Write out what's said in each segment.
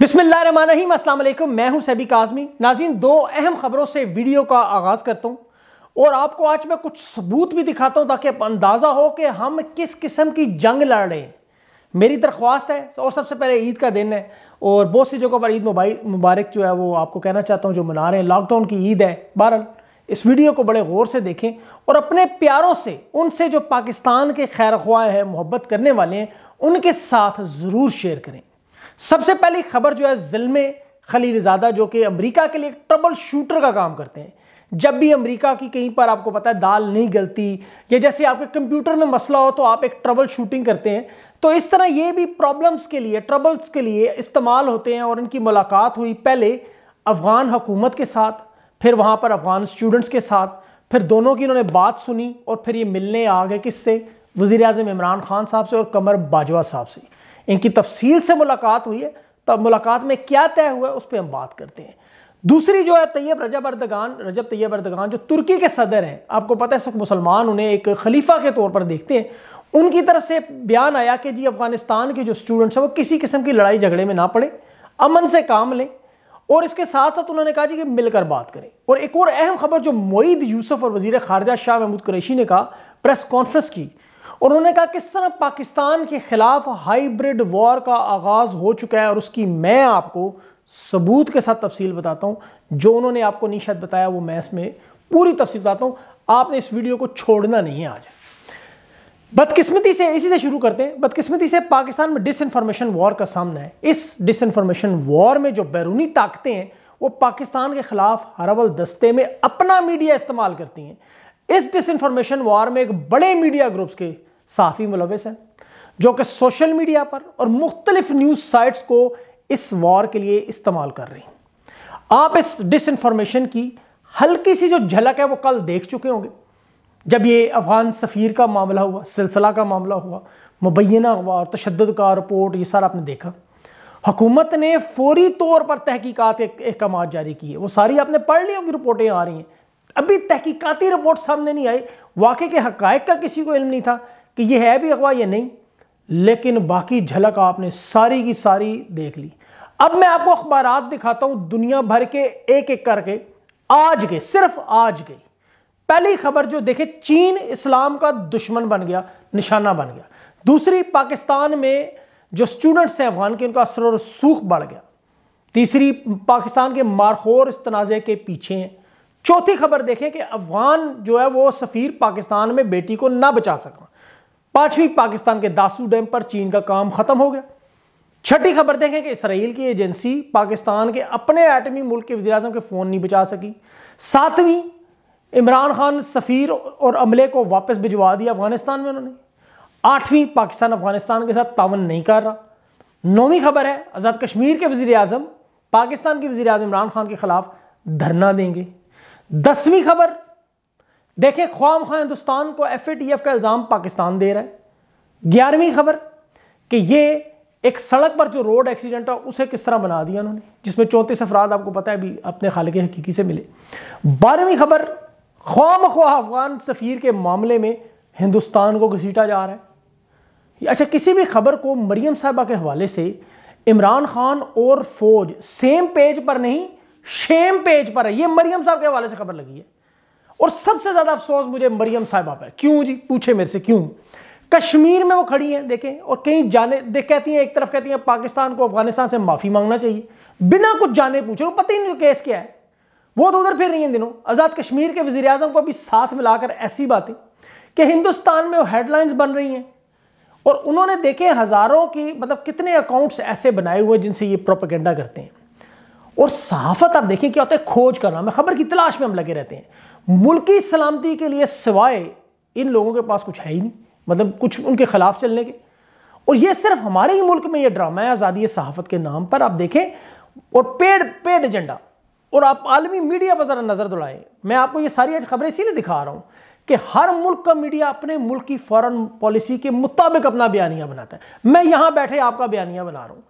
बिस्मिल्लाम मैं हूं सैबिक आज़मी नाजीन दो अहम ख़बरों से वीडियो का आगाज़ करता हूं और आपको आज मैं कुछ सबूत भी दिखाता हूं ताकि आप अंदाज़ा हो कि हम किस किस्म की जंग लड़ रहे हैं मेरी दरख्वास्त है और सबसे पहले ईद का दिन है और बहुत सी जगहों पर ईद मुबारक जो है वो आपको कहना चाहता हूँ जो मना रहे हैं लॉकडाउन की ईद है बहरहाल इस वीडियो को बड़े गौर से देखें और अपने प्यारों से उनसे जो पाकिस्तान के खैर ख्वाह है मोहब्बत करने वाले हैं उनके साथ ज़रूर शेयर करें सबसे पहली खबर जो है जिलमे खलीलजादा जो कि अमेरिका के लिए ट्रबल शूटर का काम करते हैं जब भी अमेरिका की कहीं पर आपको पता है दाल नहीं गलती या जैसे आपके कंप्यूटर में मसला हो तो आप एक ट्रबल शूटिंग करते हैं तो इस तरह ये भी प्रॉब्लम्स के लिए ट्रबल्स के लिए इस्तेमाल होते हैं और इनकी मुलाकात हुई पहले अफ़गान हुकूमत के साथ फिर वहाँ पर अफ़गान स्टूडेंट्स के साथ फिर दोनों की इन्होंने बात सुनी और फिर ये मिलने आ गए किससे वज़ी अजम इमरान खान साहब से और कमर बाजवा साहब से इनकी तफसील से मुलाकात हुई है तब मुलाकात में क्या तय हुआ है उस पर हम बात करते हैं दूसरी जो है तैयब रजब अर्दगान रजब तैयब अर्दगान जो तुर्की के सदर हैं आपको पता है सब मुसलमान उन्हें एक खलीफा के तौर पर देखते हैं उनकी तरफ से बयान आया कि जी अफ़गानिस्तान के जो स्टूडेंट्स हैं वो किसी किस्म की लड़ाई झगड़े में ना पड़े अमन से काम लें और इसके साथ साथ उन्होंने कहा जी कि मिलकर बात करें और एक और अहम खबर जो मोईद यूसुफ और वजीर खारजा शाह महमूद कुरैशी ने कहा प्रेस कॉन्फ्रेंस की उन्होंने कहा किस तरह पाकिस्तान के खिलाफ हाइब्रिड वॉर का आगाज हो चुका है और उसकी मैं आपको सबूत के साथ तफसील बताता हूं जो उन्होंने आपको निशात बताया वो मैं इसमें पूरी तफसील बताता हूं आपने इस वीडियो को छोड़ना नहीं है आज बदकिस्मती से इसी से शुरू करते हैं बदकिस्मती से पाकिस्तान में डिसइंफॉर्मेशन वॉर का सामना है इस डिसइंफॉर्मेशन वॉर में जो बैरूनी ताकतें हैं वो पाकिस्तान के खिलाफ हरवल दस्ते में अपना मीडिया इस्तेमाल करती हैं इस डिसइंफॉर्मेशन वॉर में एक बड़े मीडिया ग्रुप्स के साफ़ी मुलविस हैं जो कि सोशल मीडिया पर और मुख्तलिफ न्यूज़ साइट्स को इस वॉर के लिए इस्तेमाल कर रही आप इस डिस इन्फॉर्मेशन की हल्की सी जो झलक है वो कल देख चुके होंगे जब ये अफगान सफ़ीर का मामला हुआ सिलसिला का मामला हुआ मुबैना हुआ और तशद का रिपोर्ट ये सारा आपने देखा हुकूमत ने फौरी तौर पर तहकीकत अहकाम जारी किए वो सारी आपने पढ़ ली होंगी रिपोर्टें आ रही हैं अभी तहकीकती रिपोर्ट सामने नहीं आई वाकई के हक़ का किसी को इल्म नहीं था कि ये है भी अगवा या नहीं लेकिन बाकी झलक आपने सारी की सारी देख ली अब मैं आपको अखबार दिखाता हूं दुनिया भर के एक एक करके आज के सिर्फ आज के पहली खबर जो देखे चीन इस्लाम का दुश्मन बन गया निशाना बन गया दूसरी पाकिस्तान में जो स्टूडेंट्स हैं अफगान के उनका असर और सूख बढ़ गया तीसरी पाकिस्तान के मारखोर इस तनाज़े के पीछे हैं चौथी खबर देखें कि अफगान जो है वो सफ़ीर पाकिस्तान में बेटी को ना बचा सका पांचवी पाकिस्तान के दासू डैम पर चीन का काम खत्म हो गया छठी खबर देखें कि इसराइल की एजेंसी पाकिस्तान के अपने एटमी मुल्क के वजी के फ़ोन नहीं बचा सकी सातवीं इमरान खान सफ़ीर और अमले को वापस भिजवा दिया अफगानिस्तान में उन्होंने आठवीं पाकिस्तान अफगानिस्तान के साथ तावन नहीं कर रहा नौवीं खबर है आज़ाद कश्मीर के वजी अजम पाकिस्तान के वजी इमरान खान के खिलाफ धरना देंगे दसवीं खबर देखिए ख्वाम खां हिंदुस्तान को एफ का इल्ज़ाम पाकिस्तान दे रहा है ग्यारहवीं खबर कि ये एक सड़क पर जो रोड एक्सीडेंट है उसे किस तरह बना दिया उन्होंने जिसमें चौंतीस अफराद आपको पता है अभी अपने के हकीकी से मिले बारहवीं खबर ख्वाम ख्वाह अफगान सफ़ीर के मामले में हिंदुस्तान को घसीटा जा रहा है अच्छा किसी भी खबर को मरीम साहबा के हवाले से इमरान खान और फौज सेम पेज पर नहीं शेम पेज पर है ये मरीम साहब के हवाले से खबर लगी है और सबसे ज़्यादा अफसोस मुझे मरियम साहबा पर क्यों जी पूछे मेरे से क्यों कश्मीर में वो खड़ी हैं देखें और कहीं जाने देख कहती हैं एक तरफ कहती हैं पाकिस्तान को अफगानिस्तान से माफ़ी मांगना चाहिए बिना कुछ जाने पूछे वो पता ही नहीं केस क्या है वो तो उधर फिर रही हैं दिनों आज़ाद कश्मीर के वजी अजम को भी साथ मिलाकर ऐसी बातें कि हिंदुस्तान में वो हेडलाइंस बन रही हैं और उन्होंने देखे हज़ारों की मतलब कितने अकाउंट्स ऐसे बनाए हुए जिनसे ये प्रोपेगेंडा करते हैं और सहाफत आप देखें क्या होता है खोज करना में खबर की तलाश में हम लगे रहते हैं मुल्की सलामती के लिए सिवाए इन लोगों के पास कुछ है ही नहीं मतलब कुछ उनके खिलाफ चलने के और ये सिर्फ हमारे ही मुल्क में ये ड्रामा है आज़ादी सहाफ़त के नाम पर आप देखें और पेड पेड एजेंडा और आप आलमी मीडिया पर ज़रा नज़र दौड़ाएं मैं आपको ये सारी आज खबरें इसीलिए दिखा रहा हूं कि हर मुल्क का मीडिया अपने मुल्क की फॉरेन पॉलिसी के मुताबिक अपना बयानिया बनाता है मैं यहां बैठे आपका बयानिया बना रहा हूं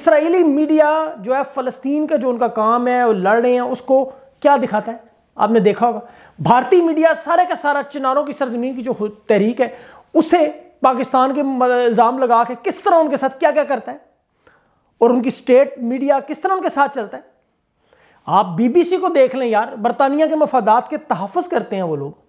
इसराइली मीडिया जो है फ़लस्तीन का जो उनका काम है और लड़ रहे हैं उसको क्या दिखाता है आपने देखा होगा भारतीय मीडिया सारे का सारा चिनारों की सरजमीन की जो तहरीक है उसे पाकिस्तान के इल्ज़ाम लगा के किस तरह उनके साथ क्या क्या करता है और उनकी स्टेट मीडिया किस तरह उनके साथ चलता है आप बीबीसी को देख लें यार बरतानिया के मफादात के तहफ़ करते हैं वो लोग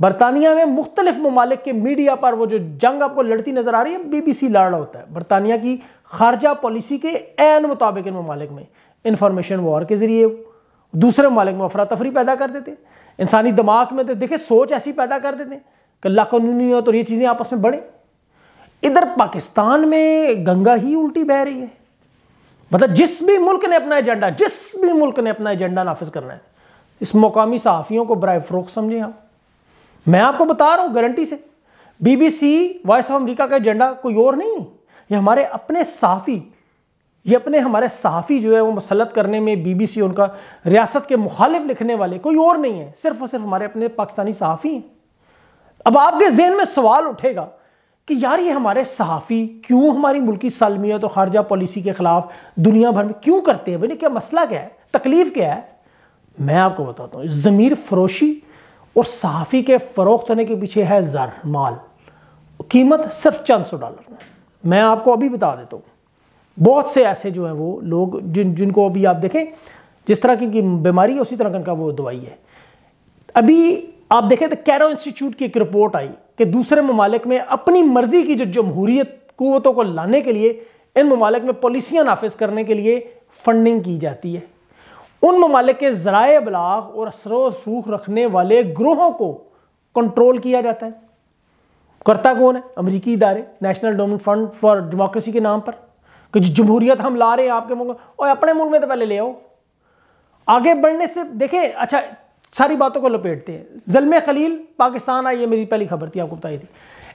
बरतानिया में मुख्तलिफ ममालिक के मीडिया पर वो जो जंग आपको लड़ती नज़र आ रही है बीबीसी लड़ रहा होता है बरतानिया की खारजा पॉलिसी के एन मुताबिक इन ममालिक में इंफॉर्मेशन वॉर के ज़रिए दूसरे ममालिक में अफरा तफरी पैदा कर देते इंसानी दिमाग में तो देखे सोच ऐसी पैदा कर देते हैं कि लाकानूनी हो तो ये चीज़ें आपस में बढ़ें इधर पाकिस्तान में गंगा ही उल्टी बह रही है मतलब जिस भी मुल्क ने अपना एजेंडा जिस भी मुल्क ने अपना एजेंडा नाफिज करना है इस मुकामी सहाफ़ियों को बर फरोख समझें आप मैं आपको बता रहा हूँ गारंटी से बीबीसी वॉइस ऑफ अमेरिका का एजेंडा कोई और नहीं ये हमारे अपने साफ़ी ये अपने हमारे सहाफ़ी जो है वो मसलत करने में बीबीसी उनका रियासत के मुखालिफ लिखने वाले कोई और नहीं है सिर्फ और सिर्फ हमारे अपने पाकिस्तानी सहाफ़ी हैं अब आपके जहन में सवाल उठेगा कि यार ये हमारे सहाफ़ी क्यों हमारी मुल्की सालमियत और खारजा पॉलिसी के ख़िलाफ दुनिया भर में क्यों करते हैं बोले क्या मसला क्या है तकलीफ़ क्या है मैं आपको बताता हूँ ज़मीर फरोशी और सहाफ़ी के फ़रोख्त होने के पीछे है ज़र माल कीमत सिर्फ चंद सौ डॉलर में मैं आपको अभी बता देता हूँ बहुत से ऐसे जो है वो लोग जिन जिनको अभी आप देखें जिस तरह की बीमारी है उसी तरह का वो दवाई है अभी आप देखें तो कैरो इंस्टीट्यूट की एक रिपोर्ट आई कि दूसरे ममालिक में अपनी मर्जी की जो जमहूरीत कुतों को लाने के लिए इन ममालिक में पॉलिसियाँ नाफिज करने के लिए फंडिंग की जाती है उन ममालिक के ज़राए बलाग और असरो सूख रखने वाले ग्रोहों को कंट्रोल किया जाता है करता कौन है अमरीकी इदारे National Endowment Fund for Democracy के नाम पर कि जमहूरियत हम ला रहे हैं आपके मुल्क और अपने मुल्क में तो पहले ले आओ आगे बढ़ने से देखें अच्छा सारी बातों को लपेटते हैं जलम खलील पाकिस्तान आई है मेरी पहली खबर थी आपको बताई थी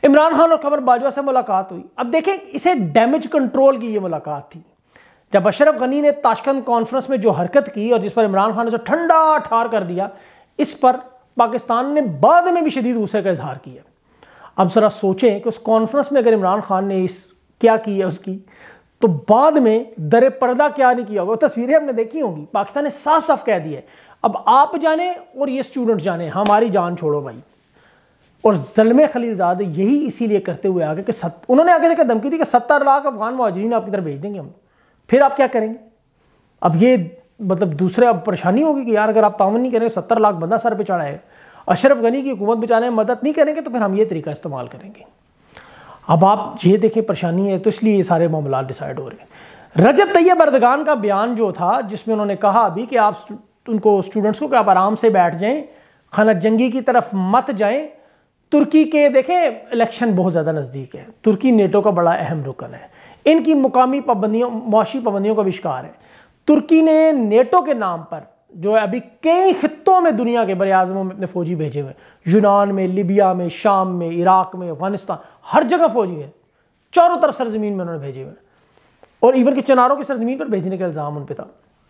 इमरान खान और खबर बाजवा से मुलाकात हुई अब देखें इसे डैमेज कंट्रोल की ये मुलाकात थी जब अशरफ गनी ने ताशकंद कॉन्फ्रेंस में जो हरकत की और जिस पर इमरान खान ने ठंडा ठार कर दिया इस पर पाकिस्तान ने बाद में भी शदीद गुस्से का इजहार किया अब ज़रा सोचें कि उस कॉन्फ्रेंस में अगर इमरान खान ने इस क्या की है उसकी तो बाद में दर पर्दा क्या नहीं किया होगा तस्वीरें हमने देखी होंगी पाकिस्तान ने साफ साफ कह दिया है अब आप जाने और ये स्टूडेंट जाने हमारी जान छोड़ो भाई और जलम खलीलजाद यही इसीलिए करते हुए आगे कि सत उन्होंने आगे से कदम की थी कि सत्तर लाख अफगान मुहाजरीन आपकी तरफ भेज देंगे हम फिर आप क्या करेंगे अब ये मतलब दूसरे अब परेशानी होगी कि यार अगर आप तावन नहीं करेंगे सत्तर लाख बंदा सर पर चढ़ाएगा अशरफ गनी की हुकूमत बचाने में मदद नहीं करेंगे तो फिर हम ये तरीका इस्तेमाल करेंगे अब आप ये देखें परेशानी है तो इसलिए ये सारे मामला डिसाइड हो रहे हैं रजब तैयब अर्दगान का बयान जो था जिसमें उन्होंने कहा अभी कि आप उनको स्टूडेंट्स को कि आप आराम से बैठ जाएं खनत जंगी की तरफ मत जाएं तुर्की के देखें इलेक्शन बहुत ज़्यादा नज़दीक है तुर्की नेटो का बड़ा अहम रुकन है इनकी मुकामी पाबंदियों मुआशी पाबंदियों का भी शिकार है तुर्की ने नेटो के नाम पर जो है अभी कई खत्ों में दुनिया के बर में अपने फौजी भेजे हुए हैं यूनान में लिबिया में शाम में इराक में अफगानिस्तान हर जगह फौजी है चारों तरफ सरजमीन में उन्होंने भेजे हुए हैं और इवन के चनारों की सरजमीन पर भेजने का इल्ज़ाम उन पर था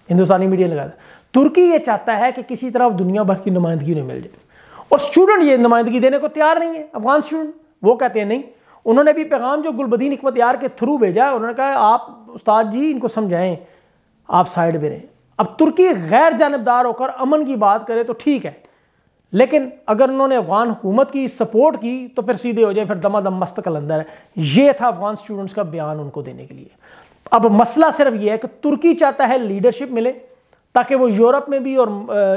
हिंदुस्तानी मीडिया ने था तुर्की ये चाहता है कि किसी तरह दुनिया भर की नुमाइंदगी उन्हें मिल जाए और स्टूडेंट ये नुमाइंदगी देने को तैयार नहीं है अफगान स्टूडेंट वो कहते हैं नहीं उन्होंने भी पैगाम जो गुलबदीन हमत यार के थ्रू भेजा है उन्होंने कहा आप उस्ताद जी इनको समझाएं आप साइड में रहें अब तुर्की गैर जानबदार होकर अमन की बात करे तो ठीक है लेकिन अगर उन्होंने अफगान हुकूमत की सपोर्ट की तो फिर सीधे हो जाए फिर दम मस्त कलंदर है यह था अफगान स्टूडेंट्स का बयान उनको देने के लिए अब मसला सिर्फ यह है कि तुर्की चाहता है लीडरशिप मिले ताकि वो यूरोप में भी और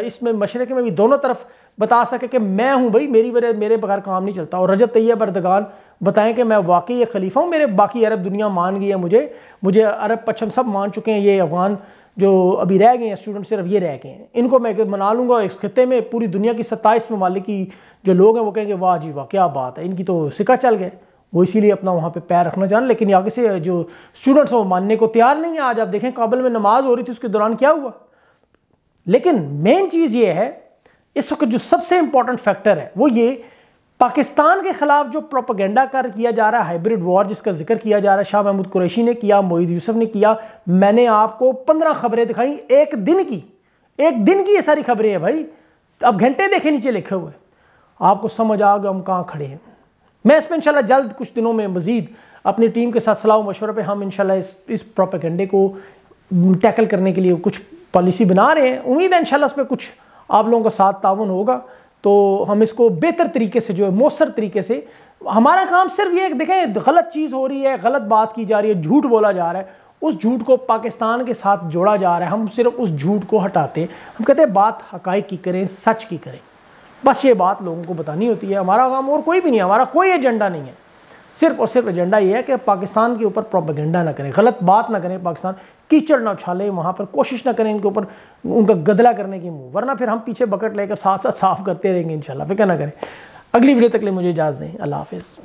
इसमें मशरक़ में भी दोनों तरफ बता सके कि मैं हूँ भाई मेरी वजह मेरे बगैर काम नहीं चलता और रजब तैयब अरदगान बताएं कि मैं वाकई ये खलीफा हूँ मेरे बाकी अरब दुनिया मान गई है मुझे मुझे अरब पश्चिम सब मान चुके हैं ये अफगान जो अभी रह गए हैं स्टूडेंट सिर्फ ये रह गए हैं इनको मैं मना लूँगा इस खत्े में पूरी दुनिया की सत्ताईस ममालिक की जो लोग हैं वो कहेंगे वाह जी वाह क्या बात है इनकी तो सिक्का चल गए वो इसीलिए अपना वहाँ पे पैर रखना चाह लेकिन आगे से जो स्टूडेंट्स हैं वो मानने को तैयार नहीं है आज आप देखें काबल में नमाज हो रही थी उसके दौरान क्या हुआ लेकिन मेन चीज़ ये है इस वक्त जो सबसे इम्पॉर्टेंट फैक्टर है वो ये पाकिस्तान के खिलाफ जो प्रोपोगेंडा कर किया जा रहा है हाइब्रिड वॉर जिसका जिक्र किया जा रहा है शाह महमूद कुरैशी ने किया मोहिद यूसुफ ने किया मैंने आपको पंद्रह खबरें दिखाई एक दिन की एक दिन की ये सारी खबरें हैं भाई अब घंटे देखे नीचे लिखे हुए आपको समझ आ गया हम कहाँ खड़े हैं मैं इस पर इंशाल्लाह जल्द कुछ दिनों में मज़ीद अपनी टीम के साथ सलाह मशवरे पर हम इंशाल्लाह इस इस प्रोपेगेंडे को टैकल करने के लिए कुछ पॉलिसी बना रहे हैं उम्मीद है इंशाल्लाह इसमें कुछ आप लोगों का साथ ताउन होगा तो हम इसको बेहतर तरीके से जो है मौसर तरीके से हमारा काम सिर्फ ये देखें गलत चीज़ हो रही है गलत बात की जा रही है झूठ बोला जा रहा है उस झूठ को पाकिस्तान के साथ जोड़ा जा रहा है हम सिर्फ उस झूठ को हटाते हैं हम कहते हैं बात हक़ की करें सच की करें बस ये बात लोगों को बतानी होती है हमारा काम और कोई भी नहीं है हमारा कोई एजेंडा नहीं है सिर्फ और सिर्फ एजेंडा ये है कि पाकिस्तान के ऊपर प्रोपेगेंडा ना करें गलत बात ना करें पाकिस्तान कीचड़ ना उछाले वहाँ पर कोशिश ना करें इनके ऊपर उनका गदला करने की मुँह वरना फिर हम पीछे बकट लेकर साथ साथ साफ करते रहेंगे इन फिक्र ना करें अगली वीडियो तक ले मुझे इजाज़ दें अल्लाह हाफिज़